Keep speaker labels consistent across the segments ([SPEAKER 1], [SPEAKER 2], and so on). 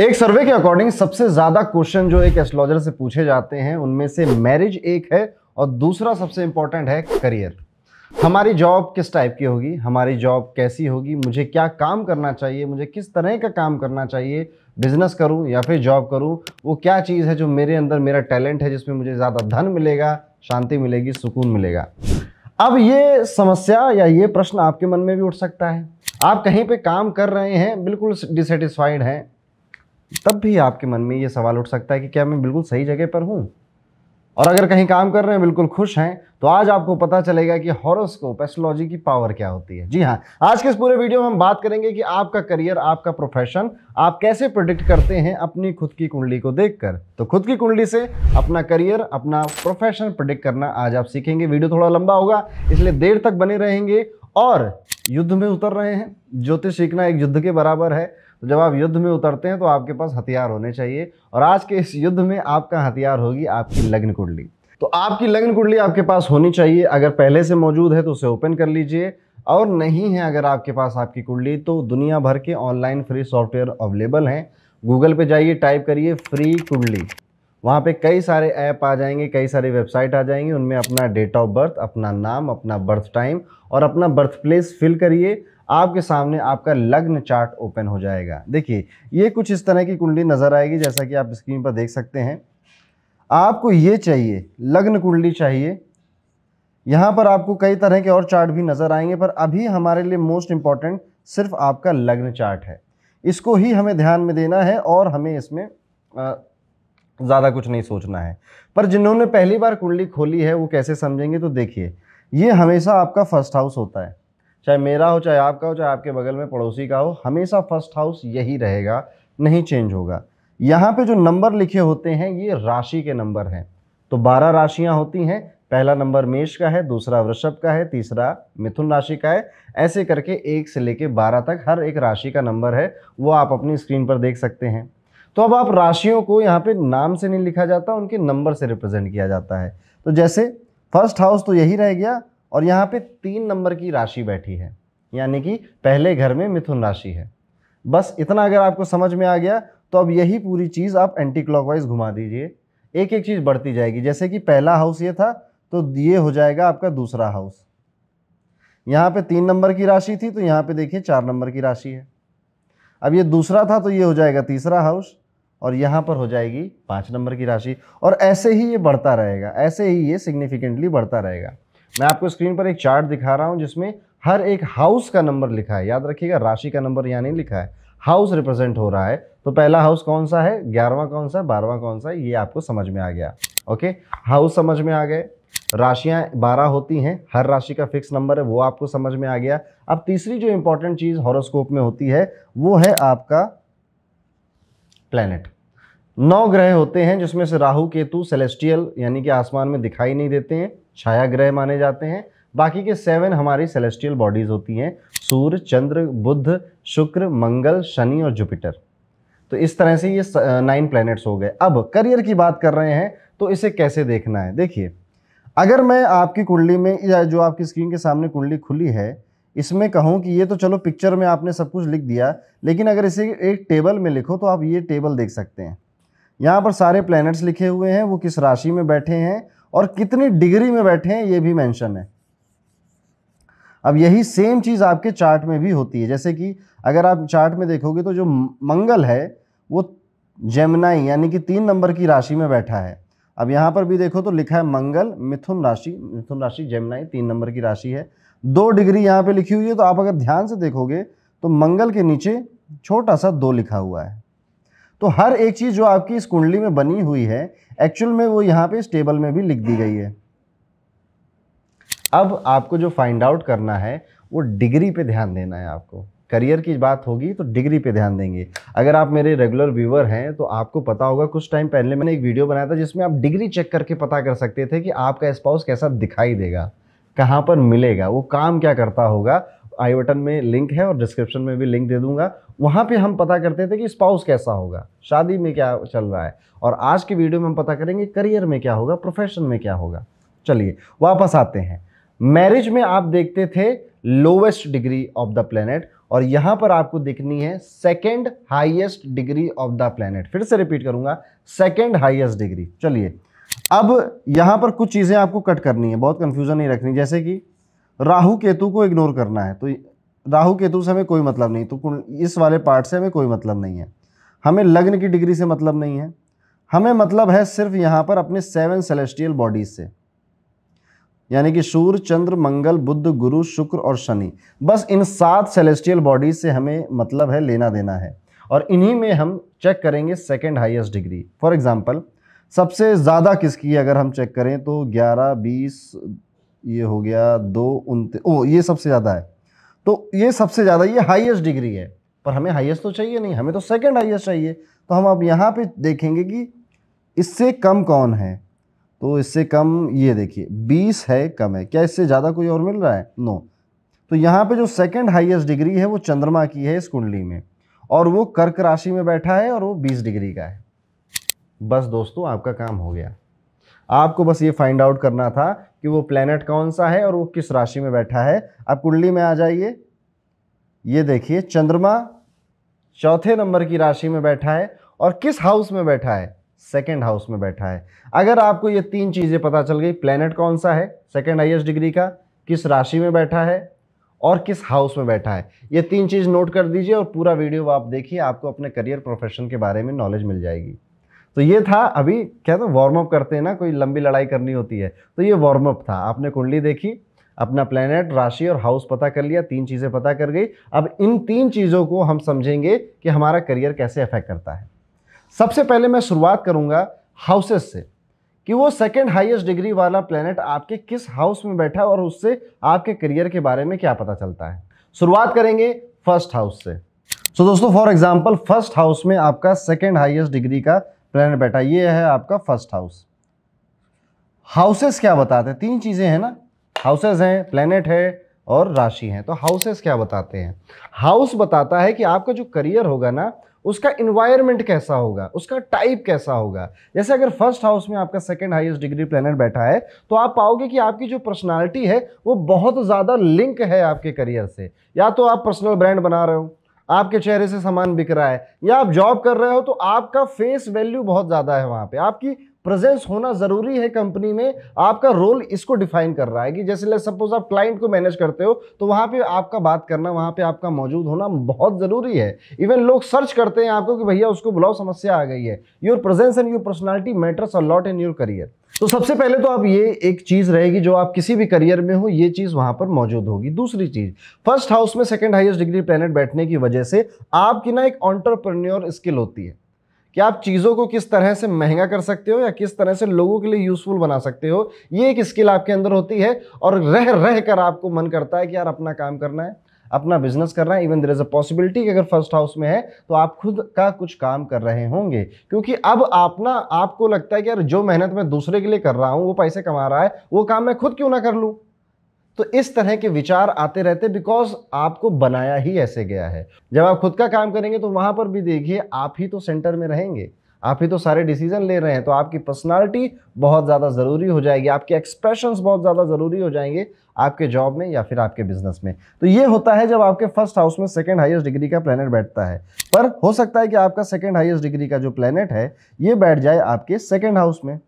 [SPEAKER 1] एक सर्वे के अकॉर्डिंग सबसे ज्यादा क्वेश्चन जो एक एस्ट्रोलॉजर से पूछे जाते हैं उनमें से मैरिज एक है और दूसरा सबसे इंपॉर्टेंट है करियर हमारी जॉब किस टाइप की होगी हमारी जॉब कैसी होगी मुझे क्या काम करना चाहिए मुझे किस तरह का काम करना चाहिए बिजनेस करूं या फिर जॉब करूं वो क्या चीज़ है जो मेरे अंदर मेरा टैलेंट है जिसमें मुझे ज़्यादा धन मिलेगा शांति मिलेगी सुकून मिलेगा अब ये समस्या या ये प्रश्न आपके मन में भी उठ सकता है आप कहीं पे काम कर रहे हैं बिल्कुल डिसटिस्फाइड हैं तब भी आपके मन में ये सवाल उठ सकता है कि क्या मैं बिल्कुल सही जगह पर हूँ और अगर कहीं काम कर रहे हैं बिल्कुल खुश हैं तो आज आपको पता चलेगा कि हॉरोस्कोप एस्ट्रोलॉजी की पावर क्या होती है जी हाँ आज के इस पूरे वीडियो में हम बात करेंगे कि आपका करियर आपका प्रोफेशन आप कैसे प्रोडिक्ट करते हैं अपनी खुद की कुंडली को देखकर तो खुद की कुंडली से अपना करियर अपना प्रोफेशन प्रोडिक्ट करना आज आप सीखेंगे वीडियो थोड़ा लंबा होगा इसलिए देर तक बने रहेंगे और युद्ध में उतर रहे हैं ज्योतिष सीखना एक युद्ध के बराबर है तो जब आप युद्ध में उतरते हैं तो आपके पास हथियार होने चाहिए और आज के इस युद्ध में आपका हथियार होगी आपकी लग्न कुंडली तो आपकी लग्न कुंडली आपके पास होनी चाहिए अगर पहले से मौजूद है तो उसे ओपन कर लीजिए और नहीं है अगर आपके पास आपकी कुंडली तो दुनिया भर के ऑनलाइन फ्री सॉफ्टवेयर अवेलेबल हैं गूगल पे जाइए टाइप करिए फ्री कुंडली वहाँ पे कई सारे ऐप आ जाएंगे कई सारी वेबसाइट आ जाएंगी उनमें अपना डेट ऑफ बर्थ अपना नाम अपना बर्थ टाइम और अपना बर्थ प्लेस फिल करिए आपके सामने आपका लग्न चार्ट ओपन हो जाएगा देखिए ये कुछ इस तरह की कुंडली नज़र आएगी जैसा कि आप स्क्रीन पर देख सकते हैं आपको ये चाहिए लग्न कुंडली चाहिए यहाँ पर आपको कई तरह के और चार्ट भी नज़र आएंगे पर अभी हमारे लिए मोस्ट इम्पॉर्टेंट सिर्फ आपका लग्न चार्ट है इसको ही हमें ध्यान में देना है और हमें इसमें ज़्यादा कुछ नहीं सोचना है पर जिन्होंने पहली बार कुंडली खोली है वो कैसे समझेंगे तो देखिए ये हमेशा आपका फर्स्ट हाउस होता है चाहे मेरा हो चाहे आपका हो चाहे आपके बगल में पड़ोसी का हो हमेशा फर्स्ट हाउस यही रहेगा नहीं चेंज होगा यहाँ पे जो नंबर लिखे होते हैं ये राशि के नंबर हैं तो बारह राशियाँ होती हैं पहला नंबर मेष का है दूसरा वृषभ का है तीसरा मिथुन राशि का है ऐसे करके एक से लेके बारह तक हर एक राशि का नंबर है वो आप अपनी स्क्रीन पर देख सकते हैं तो अब आप राशियों को यहाँ पे नाम से नहीं लिखा जाता उनके नंबर से रिप्रेजेंट किया जाता है तो जैसे फर्स्ट हाउस तो यही रह गया और यहाँ पे तीन नंबर की राशि बैठी है यानी कि पहले घर में मिथुन राशि है बस इतना अगर आपको समझ में आ गया तो अब यही पूरी चीज़ आप एंटी क्लॉकवाइज घुमा दीजिए एक एक चीज़ बढ़ती जाएगी जैसे कि पहला हाउस ये था तो ये हो जाएगा आपका दूसरा हाउस यहाँ पे तीन नंबर की राशि थी तो यहाँ पे देखिए चार नंबर की राशि है अब ये दूसरा था तो ये हो जाएगा तीसरा हाउस और यहाँ पर हो जाएगी पाँच नंबर की राशि और ऐसे ही ये बढ़ता रहेगा ऐसे ही ये सिग्निफिकेंटली बढ़ता रहेगा मैं आपको स्क्रीन पर एक चार्ट दिखा रहा हूँ जिसमें हर एक हाउस का नंबर लिखा है याद रखिएगा राशि का नंबर यहाँ नहीं लिखा है हाउस रिप्रेजेंट हो रहा है तो पहला हाउस कौन सा है ग्यारहवा कौन सा है बारहवा कौन सा है ये आपको समझ में आ गया ओके हाउस समझ में आ गए राशियाँ बारह होती हैं हर राशि का फिक्स नंबर है वो आपको समझ में आ गया अब तीसरी जो इंपॉर्टेंट चीज़ हॉरोस्कोप में होती है वो है आपका प्लैनेट नौ ग्रह होते हैं जिसमें से राहु केतु सेलेस्टियल यानी कि आसमान में दिखाई नहीं देते हैं छाया ग्रह माने जाते हैं बाकी के सेवन हमारी सेलेस्टियल बॉडीज होती हैं सूर्य चंद्र बुध शुक्र मंगल शनि और जुपिटर तो इस तरह से ये नाइन प्लैनेट्स हो गए अब करियर की बात कर रहे हैं तो इसे कैसे देखना है देखिए अगर मैं आपकी कुंडली में या जो आपकी स्क्रीन के सामने कुंडली खुली है इसमें कहूँ कि ये तो चलो पिक्चर में आपने सब कुछ लिख दिया लेकिन अगर इसे एक टेबल में लिखो तो आप ये टेबल देख सकते हैं यहाँ पर सारे प्लैनेट्स लिखे हुए हैं वो किस राशि में बैठे हैं और कितनी डिग्री में बैठे हैं ये भी मेंशन है अब यही सेम चीज़ आपके चार्ट में भी होती है जैसे कि अगर आप चार्ट में देखोगे तो जो मंगल है वो जेमनाई यानी कि तीन नंबर की राशि में बैठा है अब यहां पर भी देखो तो लिखा है मंगल मिथुन राशि मिथुन राशि जेमनाई तीन नंबर की राशि है दो डिग्री यहां पे लिखी हुई है तो आप अगर ध्यान से देखोगे तो मंगल के नीचे छोटा सा दो लिखा हुआ है तो हर एक चीज़ जो आपकी इस कुंडली में बनी हुई है एक्चुअल में वो यहाँ पे इस टेबल में भी लिख दी गई है अब आपको जो फाइंड आउट करना है वो डिग्री पे ध्यान देना है आपको करियर की बात होगी तो डिग्री पे ध्यान देंगे अगर आप मेरे रेगुलर व्यूवर हैं तो आपको पता होगा कुछ टाइम पहले मैंने एक वीडियो बनाया था जिसमें आप डिग्री चेक करके पता कर सकते थे कि आपका स्पाउस कैसा दिखाई देगा कहाँ पर मिलेगा वो काम क्या करता होगा आई बटन में लिंक है और डिस्क्रिप्शन में भी लिंक दे दूंगा वहाँ पे हम पता करते थे कि स्पाउस कैसा होगा शादी में क्या चल रहा है और आज की वीडियो में हम पता करेंगे करियर में क्या होगा प्रोफेशन में क्या होगा चलिए वापस आते हैं मैरिज में आप देखते थे lowest degree of the planet और यहाँ पर आपको दिखनी है second highest degree of the planet फिर से रिपीट करूंगा सेकेंड हाइएस्ट डिग्री चलिए अब यहाँ पर कुछ चीज़ें आपको कट करनी है बहुत कन्फ्यूज़न नहीं रखनी जैसे कि राहु केतु को इग्नोर करना है तो राहु केतु से हमें कोई मतलब नहीं तो इस वाले पार्ट से हमें कोई मतलब नहीं है हमें लग्न की डिग्री से मतलब नहीं है हमें मतलब है सिर्फ यहाँ पर अपने सेवन सेलेस्टियल बॉडीज से यानी कि सूर्य चंद्र मंगल बुद्ध गुरु शुक्र और शनि बस इन सात सेलेस्टियल बॉडीज से हमें मतलब है लेना देना है और इन्हीं में हम चेक करेंगे second highest degree for example सबसे ज़्यादा किसकी अगर हम चेक करें तो ग्यारह बीस ये हो गया दो उनतीस ओ ये सबसे ज़्यादा है तो ये सबसे ज़्यादा ये हाईएस्ट डिग्री है पर हमें हाईएस्ट तो चाहिए नहीं हमें तो सेकंड हाईएस्ट चाहिए तो हम अब यहाँ पे देखेंगे कि इससे कम कौन है तो इससे कम ये देखिए बीस है कम है क्या इससे ज़्यादा कोई और मिल रहा है नो तो यहाँ पे जो सेकंड हाईएस्ट डिग्री है वो चंद्रमा की है इस कुंडली में और वो कर्क राशि में बैठा है और वो बीस डिग्री का है बस दोस्तों आपका काम हो गया आपको बस ये फाइंड आउट करना था कि वो प्लैनेट कौन सा है और वो किस राशि में बैठा है आप कुंडली में आ जाइए ये देखिए चंद्रमा चौथे नंबर की राशि में बैठा है और किस हाउस में बैठा है सेकेंड हाउस में बैठा है अगर आपको ये तीन चीज़ें पता चल गई प्लैनेट कौन सा है सेकेंड हाइएस्ट डिग्री का किस राशि में बैठा है और किस हाउस में बैठा है ये तीन चीज़ नोट कर दीजिए और पूरा वीडियो आप देखिए आपको अपने करियर प्रोफेशन के बारे में नॉलेज मिल जाएगी तो ये था अभी क्या था वार्म अप करते हैं ना कोई लंबी लड़ाई करनी होती है तो ये वार्म अप था आपने कुंडली देखी अपना प्लेनेट राशि और हाउस पता कर लिया तीन चीज़ें पता कर गई अब इन तीन चीज़ों को हम समझेंगे कि हमारा करियर कैसे अफेक्ट करता है सबसे पहले मैं शुरुआत करूँगा हाउसेस से कि वो सेकेंड हाईएस्ट डिग्री वाला प्लेनेट आपके किस हाउस में बैठा है और उससे आपके करियर के बारे में क्या पता चलता है शुरुआत करेंगे फर्स्ट हाउस से सो so, दोस्तों फॉर एग्जाम्पल फर्स्ट हाउस में आपका सेकेंड हाइएस्ट डिग्री का प्लेनेट बेटा ये है आपका फर्स्ट हाउस हाउसेस क्या बताते हैं तीन चीज़ें हैं ना हाउसेस हैं प्लेनेट है और राशि है तो हाउसेस क्या बताते हैं हाउस बताता है कि आपका जो करियर होगा ना उसका इन्वायरमेंट कैसा होगा उसका टाइप कैसा होगा जैसे अगर फर्स्ट हाउस में आपका सेकंड हाईएस्ट डिग्री प्लेनेट बैठा है तो आप पाओगे कि आपकी जो पर्सनालिटी है वो बहुत ज़्यादा लिंक है आपके करियर से या तो आप पर्सनल ब्रांड बना रहे हो आपके चेहरे से सामान बिक रहा है या आप जॉब कर रहे हो तो आपका फेस वैल्यू बहुत ज़्यादा है वहां पे आपकी प्रेजेंस होना जरूरी है कंपनी में आपका रोल इसको डिफाइन कर रहा है कि जैसे सपोज आप क्लाइंट को मैनेज करते हो तो वहां पे आपका बात करना वहां पे आपका मौजूद होना बहुत ज़रूरी है इवन लोग सर्च करते हैं आपको कि भैया उसको बुलाओ समस्या आ गई है your presence and your personality matters a lot in your career तो सबसे पहले तो आप ये एक चीज़ रहेगी जो आप किसी भी करियर में हो ये चीज़ वहाँ पर मौजूद होगी दूसरी चीज़ फर्स्ट हाउस में सेकंड हाईएस्ट डिग्री प्लेनेट बैठने की वजह से आपकी ना एक ऑन्टरप्रन्योर स्किल होती है कि आप चीज़ों को किस तरह से महंगा कर सकते हो या किस तरह से लोगों के लिए यूज़फुल बना सकते हो ये एक स्किल आपके अंदर होती है और रह रह कर आपको मन करता है कि यार अपना काम करना है अपना बिजनेस कर है even there is a possibility कि अगर फर्स्ट हाउस में है तो आप खुद का कुछ काम कर रहे होंगे क्योंकि अब आप ना आपको लगता है कि यार जो मेहनत मैं दूसरे के लिए कर रहा हूँ वो पैसे कमा रहा है वो काम मैं खुद क्यों ना कर लूँ तो इस तरह के विचार आते रहते बिकॉज आपको बनाया ही ऐसे गया है जब आप खुद का काम करेंगे तो वहाँ पर भी देखिए आप ही तो सेंटर में रहेंगे आप ही तो सारे डिसीजन ले रहे हैं तो आपकी पर्सनालिटी बहुत ज़्यादा ज़रूरी हो जाएगी आपके एक्सप्रेशंस बहुत ज़्यादा ज़रूरी हो जाएंगे आपके जॉब में या फिर आपके बिजनेस में तो ये होता है जब आपके फर्स्ट हाउस में सेकेंड हाईएस्ट डिग्री का प्लानट बैठता है पर हो सकता है कि आपका सेकेंड हाईएस्ट डिग्री का जो प्लानट है ये बैठ जाए आपके सेकेंड हाउस में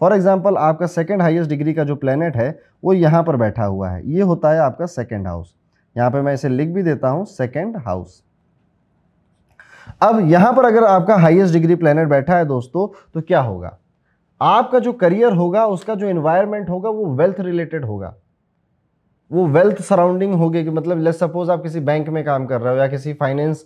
[SPEAKER 1] फॉर एग्जाम्पल आपका सेकेंड हाइएस्ट डिग्री का जो प्लानट है वो यहाँ पर बैठा हुआ है ये होता है आपका सेकेंड हाउस यहाँ पे मैं इसे लिख भी देता हूँ सेकेंड हाउस अब यहाँ पर अगर आपका हाईएस्ट डिग्री प्लानट बैठा है दोस्तों तो क्या होगा आपका जो करियर होगा उसका जो इन्वायरमेंट होगा वो वेल्थ रिलेटेड होगा वो वेल्थ सराउंडिंग होगी कि मतलब लेट सपोज आप किसी बैंक में काम कर रहे हो या किसी फाइनेंस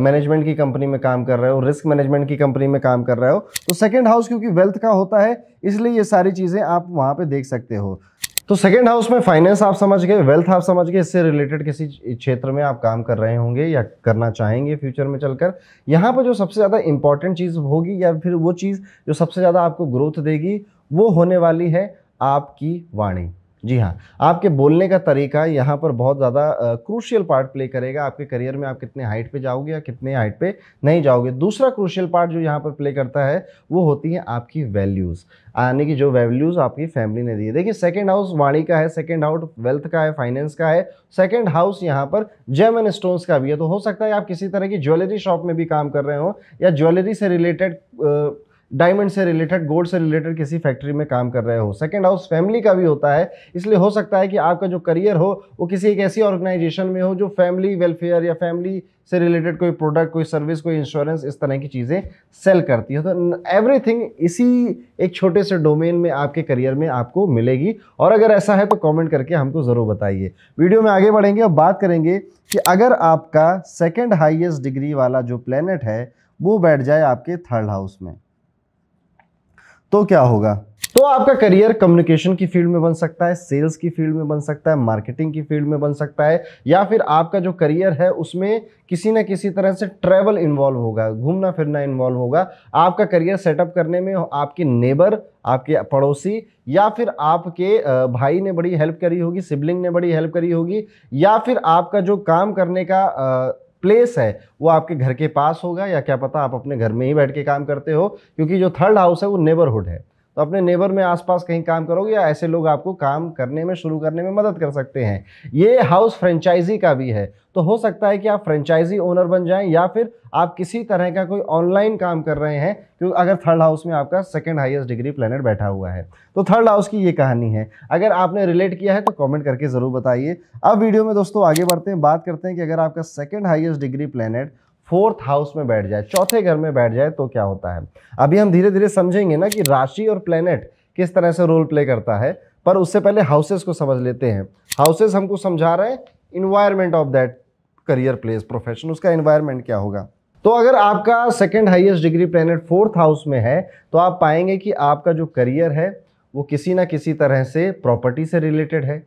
[SPEAKER 1] मैनेजमेंट की कंपनी में काम कर रहे हो रिस्क मैनेजमेंट की कंपनी में काम कर रहे हो तो सेकेंड हाउस क्योंकि वेल्थ का होता है इसलिए ये सारी चीज़ें आप वहाँ पर देख सकते हो तो सेकेंड हाउस में फाइनेंस आप समझ गए वेल्थ आप समझ गए इससे रिलेटेड किसी क्षेत्र में आप काम कर रहे होंगे या करना चाहेंगे फ्यूचर में चलकर यहाँ पर जो सबसे ज़्यादा इंपॉर्टेंट चीज़ होगी या फिर वो चीज़ जो सबसे ज़्यादा आपको ग्रोथ देगी वो होने वाली है आपकी वाणी जी हाँ आपके बोलने का तरीका यहाँ पर बहुत ज़्यादा क्रूशियल पार्ट प्ले करेगा आपके करियर में आप कितने हाइट पे जाओगे या कितने हाइट पे नहीं जाओगे दूसरा क्रूशियल पार्ट जो यहाँ पर प्ले करता है वो होती है आपकी वैल्यूज़ यानी कि जो वैल्यूज़ आपकी फैमिली ने दी है देखिए सेकेंड हाउस वाणी का है सेकेंड हाउस वेल्थ का है फाइनेंस का है सेकेंड हाउस यहाँ पर जेम एंड स्टोन्स का भी है तो हो सकता है आप किसी तरह की ज्वेलरी शॉप में भी काम कर रहे हो या ज्वेलरी से रिलेटेड डायमंड से रिलेटेड गोल्ड से रिलेटेड किसी फैक्ट्री में काम कर रहे हो सेकेंड हाउस फैमिली का भी होता है इसलिए हो सकता है कि आपका जो करियर हो वो किसी एक ऐसी ऑर्गेनाइजेशन में हो जो फैमिली वेलफेयर या फैमिली से रिलेटेड कोई प्रोडक्ट कोई सर्विस कोई इंश्योरेंस इस तरह की चीज़ें सेल करती है तो एवरी इसी एक छोटे से डोमेन में आपके करियर में आपको मिलेगी और अगर ऐसा है तो कॉमेंट करके हमको ज़रूर बताइए वीडियो में आगे बढ़ेंगे और बात करेंगे कि अगर आपका सेकेंड हाइएस्ट डिग्री वाला जो प्लानट है वो बैठ जाए आपके थर्ड हाउस में तो क्या होगा तो आपका करियर कम्युनिकेशन की फील्ड में बन सकता है सेल्स की फील्ड में बन सकता है मार्केटिंग की फील्ड में बन सकता है या फिर आपका जो करियर है उसमें किसी ना किसी तरह से ट्रैवल इन्वॉल्व होगा घूमना फिरना इन्वॉल्व होगा आपका करियर सेटअप करने में आपके नेबर आपके पड़ोसी या फिर आपके भाई ने बड़ी हेल्प करी होगी सिबलिंग ने बड़ी हेल्प करी होगी या फिर आपका जो काम करने का प्लेस है वो आपके घर के पास होगा या क्या पता आप अपने घर में ही बैठ के काम करते हो क्योंकि जो थर्ड हाउस है वो नेबरहुड है तो अपने नेबर में आसपास कहीं काम करोगे या ऐसे लोग आपको काम करने में शुरू करने में मदद कर सकते हैं ये हाउस फ्रेंचाइजी का भी है तो हो सकता है कि आप फ्रेंचाइजी ओनर बन जाएं या फिर आप किसी तरह का कोई ऑनलाइन काम कर रहे हैं क्योंकि तो अगर थर्ड हाउस में आपका सेकंड हाईएस्ट डिग्री प्लेनेट बैठा हुआ है तो थर्ड हाउस की ये कहानी है अगर आपने रिलेट किया है तो कमेंट करके ज़रूर बताइए अब वीडियो में दोस्तों आगे बढ़ते हैं बात करते हैं कि अगर आपका second highest degree planet fourth house में बैठ जाए चौथे घर में बैठ जाए तो क्या होता है अभी हम धीरे धीरे समझेंगे ना कि राशि और प्लेनेट किस तरह से रोल प्ले करता है पर उससे पहले हाउसेस को समझ लेते हैं हाउसेस हमको समझा रहे हैं environment of that career place profession उसका इन्वायरमेंट क्या होगा तो अगर आपका second highest degree planet fourth house में है तो आप पाएंगे कि आपका जो करियर है वो किसी ना किसी तरह से प्रॉपर्टी से रिलेटेड है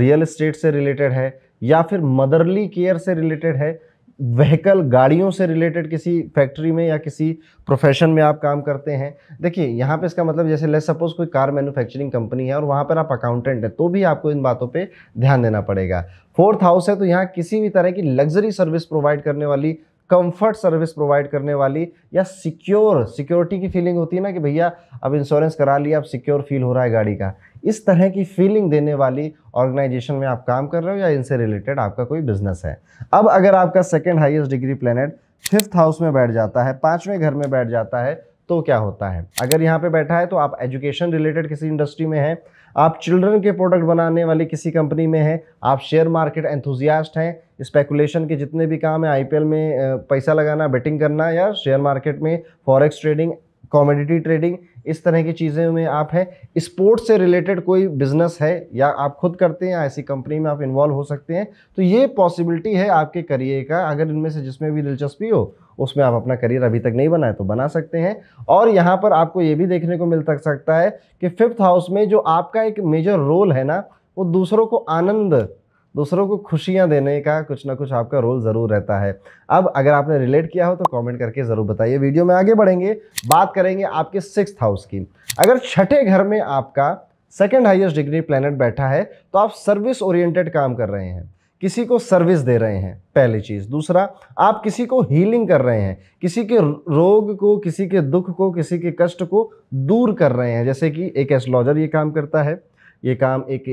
[SPEAKER 1] रियल इस्टेट से रिलेटेड है या फिर मदरली केयर से रिलेटेड है व्हीकल गाड़ियों से रिलेटेड किसी फैक्ट्री में या किसी प्रोफेशन में आप काम करते हैं देखिए यहाँ पे इसका मतलब जैसे लेट सपोज कोई कार मैन्युफैक्चरिंग कंपनी है और वहाँ पर आप अकाउंटेंट हैं तो भी आपको इन बातों पे ध्यान देना पड़ेगा फोर्थ हाउस है तो यहाँ किसी भी तरह की लग्जरी सर्विस प्रोवाइड करने वाली कंफर्ट सर्विस प्रोवाइड करने वाली या सिक्योर सिक्योरिटी की फीलिंग होती है ना कि भैया अब इंश्योरेंस करा लिया अब सिक्योर फील हो रहा है गाड़ी का इस तरह की फीलिंग देने वाली ऑर्गेनाइजेशन में आप काम कर रहे हो या इनसे रिलेटेड आपका कोई बिजनेस है अब अगर आपका second highest degree planet fifth house में बैठ जाता है पाँचवें घर में बैठ जाता है तो क्या होता है अगर यहाँ पे बैठा है तो आप एजुकेशन रिलेटेड किसी इंडस्ट्री में हैं आप चिल्ड्रन के प्रोडक्ट बनाने वाले किसी कंपनी में हैं आप शेयर मार्केट एंथुजियास्ट हैं स्पेकुलेशन के जितने भी काम है आईपीएल में पैसा लगाना बेटिंग करना या शेयर मार्केट में फॉरेक्स ट्रेडिंग कॉमोडिटी ट्रेडिंग इस तरह की चीज़ें में आप हैं स्पोर्ट्स से रिलेटेड कोई बिजनेस है या आप खुद करते हैं या ऐसी कंपनी में आप इन्वॉल्व हो सकते हैं तो ये पॉसिबिलिटी है आपके करियर का अगर इनमें से जिसमें भी दिलचस्पी हो उसमें आप अपना करियर अभी तक नहीं बनाए तो बना सकते हैं और यहाँ पर आपको ये भी देखने को मिल सकता है कि फिफ्थ हाउस में जो आपका एक मेजर रोल है ना वो दूसरों को आनंद दूसरों को खुशियाँ देने का कुछ ना कुछ आपका रोल ज़रूर रहता है अब अगर आपने रिलेट किया हो तो कमेंट करके ज़रूर बताइए वीडियो में आगे बढ़ेंगे बात करेंगे आपके सिक्स हाउस की अगर छठे घर में आपका सेकेंड हाइएस्ट डिग्री प्लानट बैठा है तो आप सर्विस ओरिएंटेड काम कर रहे हैं किसी को सर्विस दे रहे हैं पहली चीज़ दूसरा आप किसी को हीलिंग कर रहे हैं किसी के रोग को किसी के दुख को किसी के कष्ट को दूर कर रहे हैं जैसे कि एक एस्ट्रोलॉजर ये काम करता है ये काम एक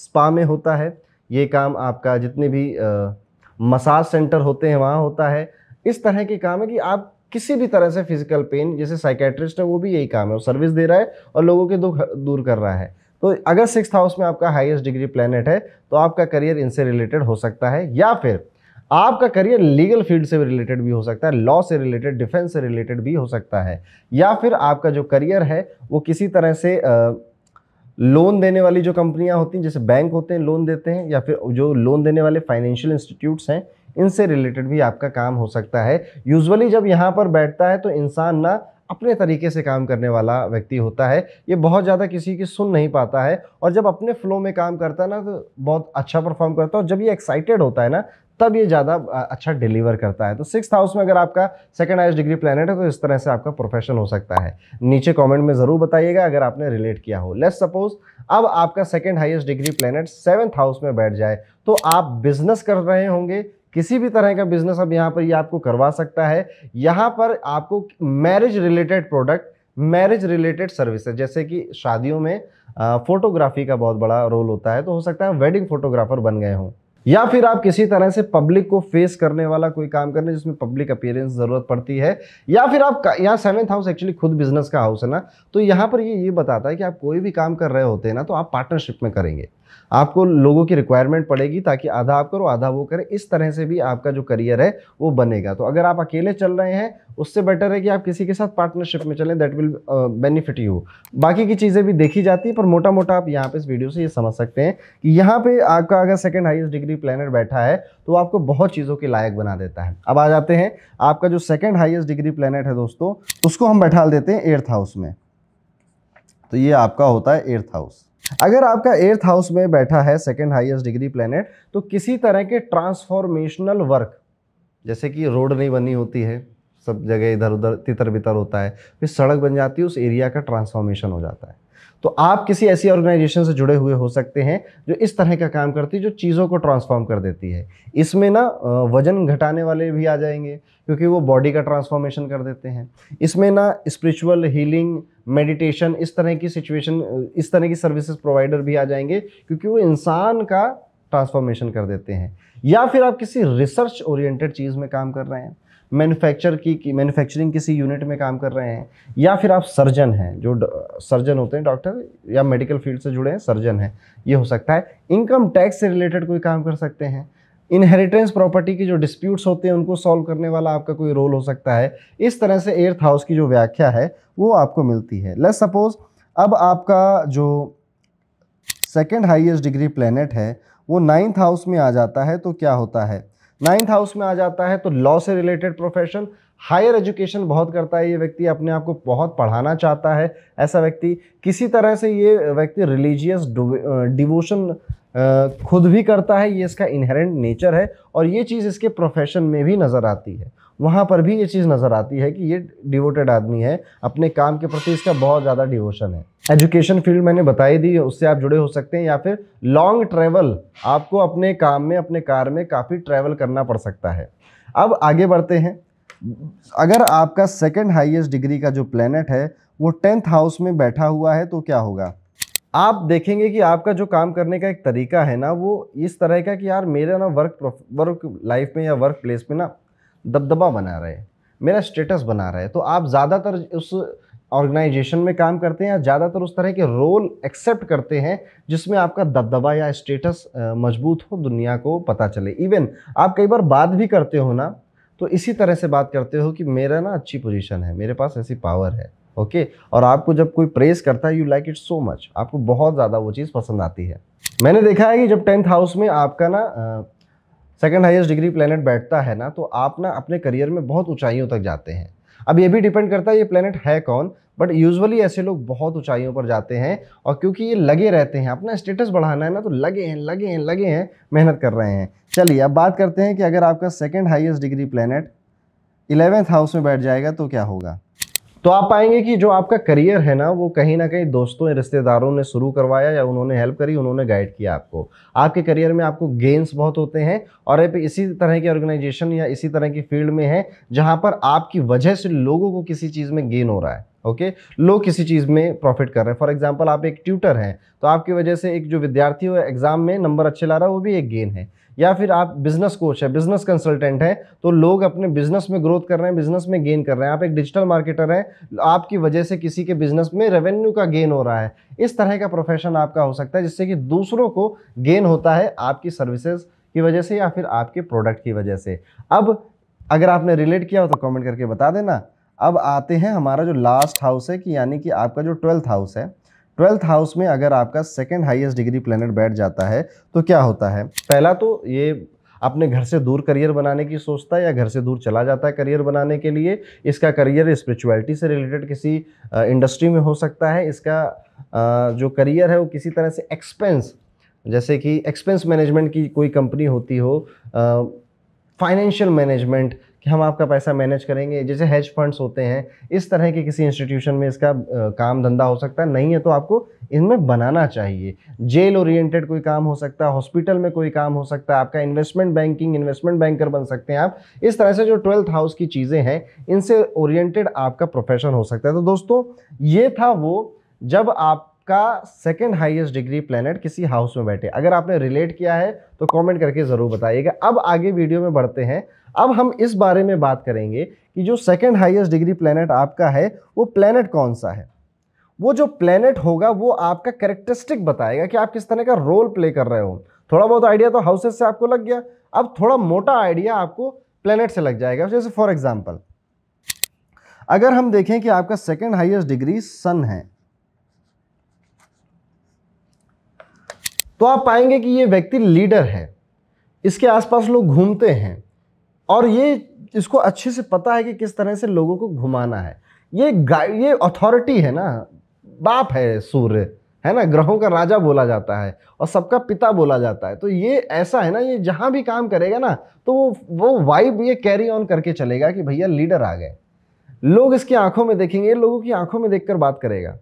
[SPEAKER 1] स्पा में होता है ये काम आपका जितने भी मसाज सेंटर होते हैं वहाँ होता है इस तरह के काम है कि आप किसी भी तरह से फिजिकल पेन जैसे साइकेट्रिस्ट है वो भी यही काम है वो सर्विस दे रहा है और लोगों के दुख दूर कर रहा है तो अगर सिक्स हाउस में आपका हाईएस्ट डिग्री प्लेनेट है तो आपका करियर इनसे रिलेटेड हो सकता है या फिर आपका करियर लीगल फील्ड से रिलेटेड भी हो सकता है लॉ से रिलेटेड डिफेंस से रिलेटेड भी हो सकता है या फिर आपका जो करियर है वो किसी तरह से आ, लोन देने वाली जो कंपनियां होती हैं जैसे बैंक होते हैं लोन देते हैं या फिर जो लोन देने वाले फाइनेंशियल इंस्टीट्यूट्स हैं इनसे रिलेटेड भी आपका काम हो सकता है यूजुअली जब यहाँ पर बैठता है तो इंसान ना अपने तरीके से काम करने वाला व्यक्ति होता है ये बहुत ज़्यादा किसी की सुन नहीं पाता है और जब अपने फ्लो में काम करता है ना तो बहुत अच्छा परफॉर्म करता है और जब ये एक्साइटेड होता है ना तब ये ज़्यादा अच्छा डिलीवर करता है तो सिक्स हाउस में अगर आपका सेकेंड हाइस्ट डिग्री प्लानट है तो इस तरह से आपका प्रोफेशन हो सकता है नीचे कॉमेंट में ज़रूर बताइएगा अगर आपने रिलेट किया हो लेट सपोज अब आपका second highest degree planet seventh house में बैठ जाए तो आप बिजनेस कर रहे होंगे किसी भी तरह का बिजनेस अब यहाँ पर ये यह आपको करवा सकता है यहाँ पर आपको marriage related product marriage related services जैसे कि शादियों में फोटोग्राफी का बहुत बड़ा रोल होता है तो हो सकता है वेडिंग फोटोग्राफर बन गए हों या फिर आप किसी तरह से पब्लिक को फेस करने वाला कोई काम करने जिसमें पब्लिक अपियरेंस ज़रूरत पड़ती है या फिर आप यहाँ सेवेंथ हाउस एक्चुअली खुद बिजनेस का हाउस है ना तो यहाँ पर ये ये बताता है कि आप कोई भी काम कर रहे होते हैं ना तो आप पार्टनरशिप में करेंगे आपको लोगों की रिक्वायरमेंट पड़ेगी ताकि आधा आप करो आधा वो करे इस तरह से भी आपका जो करियर है वो बनेगा तो अगर आप अकेले चल रहे हैं उससे बेटर है कि आप किसी के साथ पार्टनरशिप में चलें दैट विल बेनिफिट यू बाकी की चीज़ें भी देखी जाती हैं पर मोटा मोटा आप यहाँ पे इस वीडियो से ये समझ सकते हैं कि यहाँ पे आपका अगर सेकंड हाईएस्ट डिग्री प्लानर बैठा है तो आपको बहुत चीज़ों के लायक बना देता है अब आ जाते हैं आपका जो सेकेंड हाइएस्ट डिग्री प्लानट है दोस्तों उसको हम बैठा देते हैं एर्थ हाउस में तो ये आपका होता है एर्थ हाउस अगर आपका एर्थ हाउस में बैठा है सेकेंड हाइएस्ट डिग्री प्लानट तो किसी तरह के ट्रांसफॉर्मेशनल वर्क जैसे कि रोड नहीं बनी होती है सब जगह इधर उधर तितर बितर होता है फिर सड़क बन जाती है उस एरिया का ट्रांसफॉर्मेशन हो जाता है तो आप किसी ऐसी ऑर्गेनाइजेशन से जुड़े हुए हो सकते हैं जो इस तरह का काम करती है जो चीज़ों को ट्रांसफॉर्म कर देती है इसमें ना वजन घटाने वाले भी आ जाएंगे क्योंकि वो बॉडी का ट्रांसफॉर्मेशन कर देते हैं इसमें ना स्पिरिचुअल हीलिंग मेडिटेशन इस तरह की सिचुएशन इस तरह की सर्विसेज प्रोवाइडर भी आ जाएंगे क्योंकि वो इंसान का ट्रांसफॉर्मेशन कर देते हैं या फिर आप किसी रिसर्च ओरिएंटेड चीज़ में काम कर रहे हैं मैन्युफैक्चर की मैन्युफैक्चरिंग किसी यूनिट में काम कर रहे हैं या फिर आप सर्जन हैं जो सर्जन होते हैं डॉक्टर या मेडिकल फील्ड से जुड़े हैं सर्जन हैं ये हो सकता है इनकम टैक्स से रिलेटेड कोई काम कर सकते हैं इनहेरिटेंस प्रॉपर्टी के जो डिस्प्यूट्स होते हैं उनको सॉल्व करने वाला आपका कोई रोल हो सकता है इस तरह से एर्थ हाउस की जो व्याख्या है वो आपको मिलती है लेट सपोज अब आपका जो सेकेंड हाइएस्ट डिग्री प्लानट है वो नाइन्थ हाउस में आ जाता है तो क्या होता है नाइन्थ हाउस में आ जाता है तो लॉ से रिलेटेड प्रोफेशन हायर एजुकेशन बहुत करता है ये व्यक्ति अपने आप को बहुत पढ़ाना चाहता है ऐसा व्यक्ति किसी तरह से ये व्यक्ति रिलीजियस डिवोशन uh, खुद भी करता है ये इसका इनहेरेंट नेचर है और ये चीज़ इसके प्रोफेशन में भी नज़र आती है वहाँ पर भी ये चीज़ नज़र आती है कि ये डिवोटेड आदमी है अपने काम के प्रति इसका बहुत ज़्यादा डिवोशन है एजुकेशन फील्ड मैंने बताई दी उससे आप जुड़े हो सकते हैं या फिर लॉन्ग ट्रैवल आपको अपने काम में अपने कार में काफ़ी ट्रैवल करना पड़ सकता है अब आगे बढ़ते हैं अगर आपका सेकेंड हाइएस्ट डिग्री का जो प्लानट है वो टेंथ हाउस में बैठा हुआ है तो क्या होगा आप देखेंगे कि आपका जो काम करने का एक तरीका है ना वो इस तरह का कि यार मेरा ना वर्क वर्क लाइफ में या वर्क प्लेस में ना दबदबा बना रहे मेरा स्टेटस बना रहा है तो आप ज़्यादातर उस ऑर्गेनाइजेशन में काम करते हैं या ज़्यादातर उस तरह के रोल एक्सेप्ट करते हैं जिसमें आपका दबदबा या स्टेटस मजबूत हो दुनिया को पता चले इवन आप कई बार बात भी करते हो ना तो इसी तरह से बात करते हो कि मेरा ना अच्छी पोजीशन है मेरे पास ऐसी पावर है ओके और आपको जब कोई प्रेस करता है you like it so much आपको बहुत ज़्यादा वो चीज़ पसंद आती है मैंने देखा है कि जब टेंथ हाउस में आपका ना सेकेंड हाइस्ट डिग्री प्लानट बैठता है ना तो आप ना अपने करियर में बहुत ऊंचाइयों तक जाते हैं अब ये भी डिपेंड करता है ये प्लानट है कौन बट यूजुअली ऐसे लोग बहुत ऊंचाइयों पर जाते हैं और क्योंकि ये लगे रहते हैं अपना स्टेटस बढ़ाना है ना तो लगे हैं लगे हैं लगे हैं मेहनत कर रहे हैं चलिए अब बात करते हैं कि अगर आपका second highest degree planet eleventh house में बैठ जाएगा तो क्या होगा तो आप पाएंगे कि जो आपका करियर है ना वो कहीं ना कहीं दोस्तों या रिश्तेदारों ने शुरू करवाया या उन्होंने हेल्प करी उन्होंने गाइड किया आपको आपके करियर में आपको गेंस बहुत होते हैं और आप इसी तरह की ऑर्गेनाइजेशन या इसी तरह की फील्ड में है जहाँ पर आपकी वजह से लोगों को किसी चीज़ में गेन हो रहा है ओके okay? लोग किसी चीज़ में प्रॉफिट कर रहे हैं फॉर एग्जाम्पल आप एक ट्यूटर हैं तो आपकी वजह से एक जो विद्यार्थी हो एग्ज़ाम में नंबर अच्छे ला रहा है वो भी एक गेन है या फिर आप बिजनेस कोच है बिजनेस कंसल्टेंट हैं तो लोग अपने बिजनेस में ग्रोथ कर रहे हैं बिजनेस में गेन कर रहे हैं आप एक डिजिटल मार्केटर हैं आपकी वजह से किसी के बिजनेस में रेवेन्यू का गेन हो रहा है इस तरह का प्रोफेशन आपका हो सकता है जिससे कि दूसरों को गेन होता है आपकी सर्विसेज की वजह से या फिर आपके प्रोडक्ट की वजह से अब अगर आपने रिलेट किया हो तो कमेंट करके बता देना अब आते हैं हमारा जो लास्ट हाउस है कि यानी कि आपका जो ट्वेल्थ हाउस है ट्वेल्थ हाउस में अगर आपका सेकेंड हाइएस्ट डिग्री प्लानट बैठ जाता है तो क्या होता है पहला तो ये अपने घर से दूर करियर बनाने की सोचता है या घर से दूर चला जाता है करियर बनाने के लिए इसका करियर स्पिरिचुअलिटी से रिलेटेड किसी इंडस्ट्री में हो सकता है इसका जो करियर है वो किसी तरह से एक्सपेंस जैसे कि एक्सपेंस मैनेजमेंट की कोई कंपनी होती हो फाइनेंशियल मैनेजमेंट कि हम आपका पैसा मैनेज करेंगे जैसे हेज फंड्स होते हैं इस तरह के किसी इंस्टीट्यूशन में इसका काम धंधा हो सकता है नहीं है तो आपको इनमें बनाना चाहिए जेल ओरिएंटेड कोई काम हो सकता है हॉस्पिटल में कोई काम हो सकता है आपका इन्वेस्टमेंट बैंकिंग इन्वेस्टमेंट बैंकर बन सकते हैं आप इस तरह से जो ट्वेल्थ हाउस की चीज़ें हैं इनसे ओरिएंटेड आपका प्रोफेशन हो सकता है तो दोस्तों ये था वो जब आप का सेकेंड हाइएस्ट डिग्री प्लेनेट किसी हाउस में बैठे अगर आपने रिलेट किया है तो कमेंट करके ज़रूर बताइएगा अब आगे वीडियो में बढ़ते हैं अब हम इस बारे में बात करेंगे कि जो सेकेंड हाइएस्ट डिग्री प्लेनेट आपका है वो प्लेनेट कौन सा है वो जो प्लेनेट होगा वो आपका करेक्टरिस्टिक बताएगा कि आप किस तरह का रोल प्ले कर रहे हो थोड़ा बहुत आइडिया तो हाउसेस से आपको लग गया अब थोड़ा मोटा आइडिया आपको प्लेनेट से लग जाएगा जैसे फॉर एग्जाम्पल अगर हम देखें कि आपका सेकेंड हाइएस्ट डिग्री सन है तो आप पाएंगे कि ये व्यक्ति लीडर है इसके आसपास लोग घूमते हैं और ये इसको अच्छे से पता है कि किस तरह से लोगों को घुमाना है ये ये अथॉरिटी है ना बाप है सूर्य है ना ग्रहों का राजा बोला जाता है और सबका पिता बोला जाता है तो ये ऐसा है ना ये जहाँ भी काम करेगा ना तो वो वो वाइब ये कैरी ऑन करके चलेगा कि भैया लीडर आ गए लोग इसकी आंखों में देखेंगे लोगों की आंखों में देखकर बात करेगा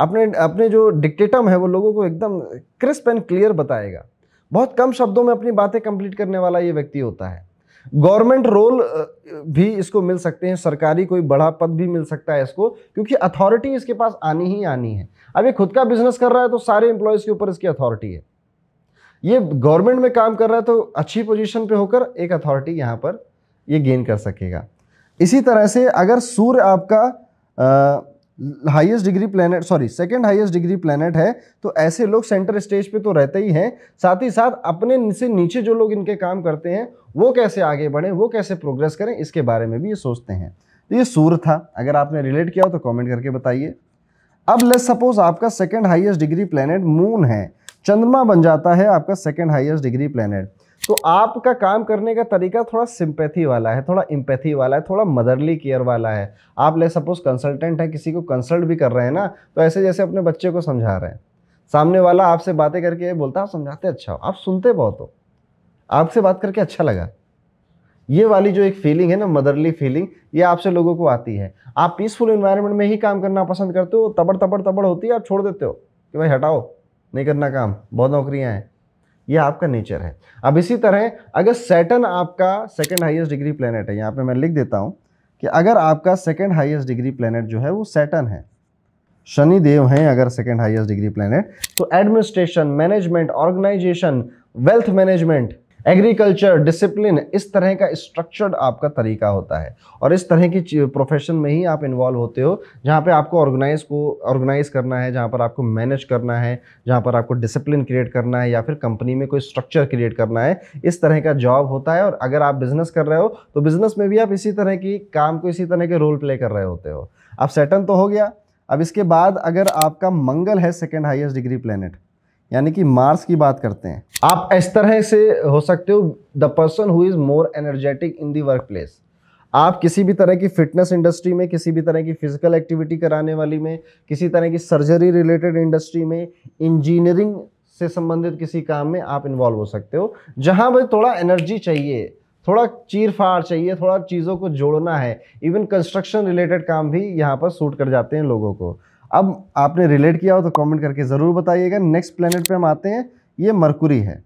[SPEAKER 1] अपने अपने जो डिक्टेटम है वो लोगों को एकदम क्रिस्प एंड क्लियर बताएगा बहुत कम शब्दों में अपनी बातें कंप्लीट करने वाला ये व्यक्ति होता है गवर्नमेंट रोल भी इसको मिल सकते हैं सरकारी कोई बड़ा पद भी मिल सकता है इसको क्योंकि अथॉरिटी इसके पास आनी ही आनी है अब ये खुद का बिजनेस कर रहा है तो सारे एम्प्लॉयज़ के ऊपर इसकी अथॉरिटी है ये गवर्नमेंट में काम कर रहा है तो अच्छी पोजीशन पे होकर एक अथॉरिटी यहाँ पर ये गेन कर सकेगा इसी तरह से अगर सूर्य आपका highest degree planet sorry second highest degree planet है तो ऐसे लोग सेंटर स्टेज पे तो रहते ही हैं साथ ही साथ अपने से नीचे जो लोग इनके काम करते हैं वो कैसे आगे बढ़े वो कैसे प्रोग्रेस करें इसके बारे में भी ये सोचते हैं तो ये सूर था अगर आपने रिलेट किया हो तो कॉमेंट करके बताइए अब लेट सपोज आपका second highest degree planet moon है चंद्रमा बन जाता है आपका सेकेंड हाइएस्ट डिग्री प्लानट तो आपका काम करने का तरीका थोड़ा सिंपैथी वाला है थोड़ा इम्पैथी वाला है थोड़ा मदरली केयर वाला है आप ले सपोज कंसल्टेंट हैं किसी को कंसल्ट भी कर रहे हैं ना तो ऐसे जैसे अपने बच्चे को समझा रहे हैं सामने वाला आपसे बातें करके ये बोलता है आप समझाते अच्छा हो आप सुनते बहुत हो आपसे बात करके अच्छा लगा ये वाली जो एक फीलिंग है ना मदरली फीलिंग ये आपसे लोगों को आती है आप पीसफुल इन्वायरमेंट में ही काम करना पसंद करते हो तबड़ तबड़ तबड़ होती है आप छोड़ देते हो कि भाई हटाओ नहीं करना काम बहुत नौकरियाँ हैं ये आपका नेचर है अब इसी तरह अगर सैटन आपका सेकेंड हाइएस्ट डिग्री प्लानट है यहाँ पे मैं लिख देता हूँ कि अगर आपका सेकेंड हाइएस्ट डिग्री प्लानट जो है वो सैटन है शनि देव हैं अगर सेकेंड हाइएस्ट डिग्री प्लेनेट तो administration management organisation wealth management agriculture discipline इस तरह का स्ट्रक्चर्ड आपका तरीका होता है और इस तरह की प्रोफेशन में ही आप इन्वॉल्व होते हो जहाँ पे आपको ऑर्गेनाइज को ऑर्गेनाइज करना है जहाँ पर आपको मैनेज करना है जहाँ पर आपको डिसिप्लिन क्रिएट करना है या फिर कंपनी में कोई स्ट्रक्चर क्रिएट करना है इस तरह का जॉब होता है और अगर आप बिज़नेस कर रहे हो तो बिज़नेस में भी आप इसी तरह की काम को इसी तरह के रोल प्ले कर रहे होते हो अब सेटन तो हो गया अब इसके बाद अगर आपका मंगल है सेकेंड हाइएस्ट डिग्री प्लानट यानी कि मार्स की बात करते हैं आप इस तरह से हो सकते हो the person who is more energetic in the work place आप किसी भी तरह की फिटनेस इंडस्ट्री में किसी भी तरह की फिजिकल एक्टिविटी कराने वाली में किसी तरह की सर्जरी रिलेटेड इंडस्ट्री में इंजीनियरिंग से संबंधित किसी काम में आप इन्वॉल्व हो सकते हो जहाँ पर थोड़ा एनर्जी चाहिए थोड़ा चीर फाड़ चाहिए थोड़ा चीज़ों को जोड़ना है इवन कंस्ट्रक्शन रिलेटेड काम भी यहाँ पर सूट कर जाते हैं लोगों को अब आपने रिलेट किया हो तो कमेंट करके ज़रूर बताइएगा नेक्स्ट प्लेनेट पे हम आते हैं ये मरकुरी है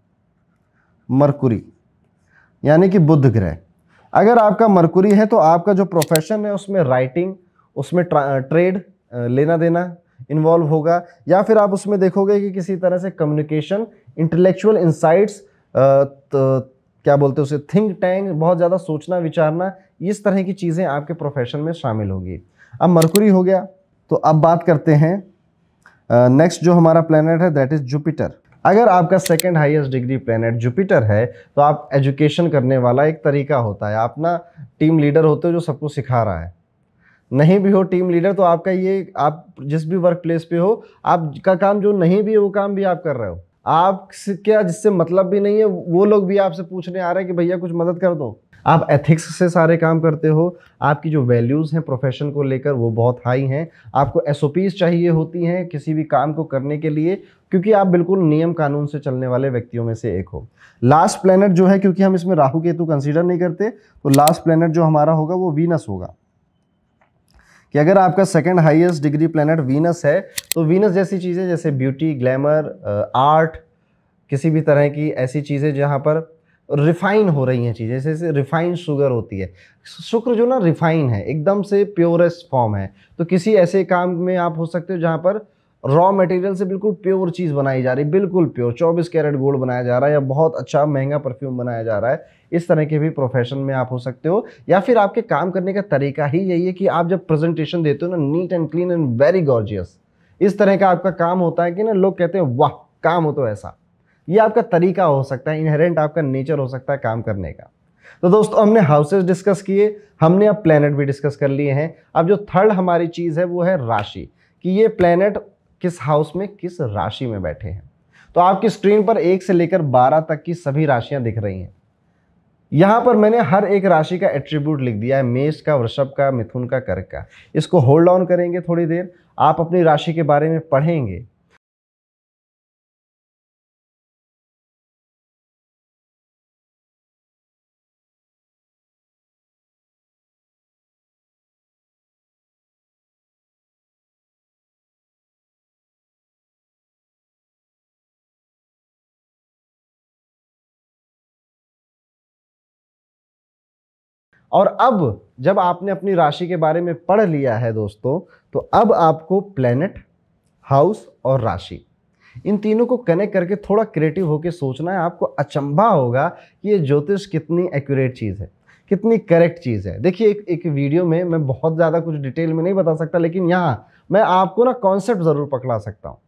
[SPEAKER 1] मरकुरी यानी कि बुध ग्रह अगर आपका मरकुरी है तो आपका जो प्रोफेशन है उसमें राइटिंग उसमें ट्रेड लेना देना इन्वॉल्व होगा या फिर आप उसमें देखोगे कि किसी तरह से कम्युनिकेशन इंटेलेक्चुअल इंसाइट्स क्या बोलते हैं उसे थिंक टैंक बहुत ज़्यादा सोचना विचारना इस तरह की चीज़ें आपके प्रोफेशन में शामिल होगी अब मरकुरी हो गया तो अब बात करते हैं नेक्स्ट जो हमारा प्लानट है दैट इज़ जुपिटर अगर आपका second highest degree planet Jupiter है तो आप एजुकेशन करने वाला एक तरीका होता है आप ना टीम लीडर होते हो जो सबको सिखा रहा है नहीं भी हो टीम लीडर तो आपका ये आप जिस भी वर्क प्लेस पे हो आपका काम जो नहीं भी है वो काम भी आप कर रहे हो आप क्या जिससे मतलब भी नहीं है वो लोग भी आपसे पूछने आ रहे हैं कि भैया कुछ मदद कर दो आप एथिक्स से सारे काम करते हो आपकी जो वैल्यूज़ हैं प्रोफेशन को लेकर वो बहुत हाई हैं आपको एस चाहिए होती हैं किसी भी काम को करने के लिए क्योंकि आप बिल्कुल नियम कानून से चलने वाले व्यक्तियों में से एक हो लास्ट प्लानट जो है क्योंकि हम इसमें राहु केतु कंसिडर नहीं करते तो लास्ट प्लैनेट जो हमारा होगा वो वीनस होगा कि अगर आपका second highest degree planet Venus है तो वीनस जैसी चीज़ें जैसे ब्यूटी ग्लैमर आर्ट किसी भी तरह की ऐसी चीज़ें जहाँ पर रिफाइन हो रही हैं चीज़ें जैसे रिफाइन शुगर होती है शुक्र जो ना रिफाइन है एकदम से प्योरेस्ट फॉर्म है तो किसी ऐसे काम में आप हो सकते हो जहाँ पर रॉ मटेरियल से बिल्कुल प्योर चीज़ बनाई जा रही है बिल्कुल प्योर 24 कैरेट गोल्ड बनाया जा रहा है या बहुत अच्छा महंगा परफ्यूम बनाया जा रहा है इस तरह के भी प्रोफेशन में आप हो सकते हो या फिर आपके काम करने का तरीका ही यही है कि आप जब प्रेजेंटेशन देते हो ना neat and clean and very gorgeous इस तरह का आपका काम होता है कि ना लोग कहते हैं वाह काम हो तो ऐसा ये आपका तरीका हो सकता है इनहेरेंट आपका नेचर हो सकता है काम करने का तो दोस्तों हमने हाउसेस डिस्कस किए हमने अब प्लेनेट भी डिस्कस कर लिए हैं अब जो थर्ड हमारी चीज़ है वो है राशि कि ये प्लेनेट किस हाउस में किस राशि में बैठे हैं तो आपकी स्क्रीन पर एक से लेकर बारह तक की सभी राशियां दिख रही हैं यहाँ पर मैंने हर एक राशि का एट्रीब्यूट लिख दिया है मेष का वृषभ का मिथुन का कर्क का इसको होल्ड ऑन करेंगे थोड़ी देर आप अपनी राशि के बारे में पढ़ेंगे और अब जब आपने अपनी राशि के बारे में पढ़ लिया है दोस्तों तो अब आपको प्लेनेट हाउस और राशि इन तीनों को कनेक्ट करके थोड़ा क्रिएटिव होकर सोचना है आपको अचंभा होगा कि ये ज्योतिष कितनी एक्यूरेट चीज़ है कितनी करेक्ट चीज़ है देखिए एक एक वीडियो में मैं बहुत ज़्यादा कुछ डिटेल में नहीं बता सकता लेकिन यहाँ मैं आपको ना कॉन्सेप्ट ज़रूर पकड़ा सकता हूँ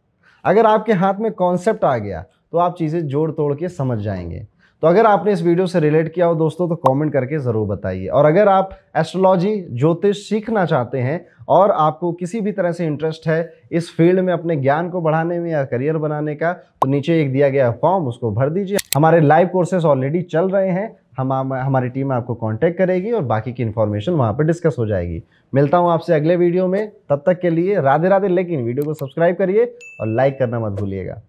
[SPEAKER 1] अगर आपके हाथ में कॉन्सेप्ट आ गया तो आप चीज़ें जोड़ तोड़ के समझ जाएंगे तो अगर आपने इस वीडियो से रिलेट किया हो दोस्तों तो कमेंट करके ज़रूर बताइए और अगर आप एस्ट्रोलॉजी ज्योतिष सीखना चाहते हैं और आपको किसी भी तरह से इंटरेस्ट है इस फील्ड में अपने ज्ञान को बढ़ाने में या करियर बनाने का तो नीचे एक दिया गया फॉर्म उसको भर दीजिए हमारे लाइव कोर्सेज ऑलरेडी चल रहे हैं हम हमारी टीम आपको कॉन्टैक्ट करेगी और बाकी की इन्फॉर्मेशन वहाँ पर डिस्कस हो जाएगी मिलता हूँ आपसे अगले वीडियो में तब तक के लिए राधे राधे लेकिन वीडियो को सब्सक्राइब करिए और लाइक करना मत भूलिएगा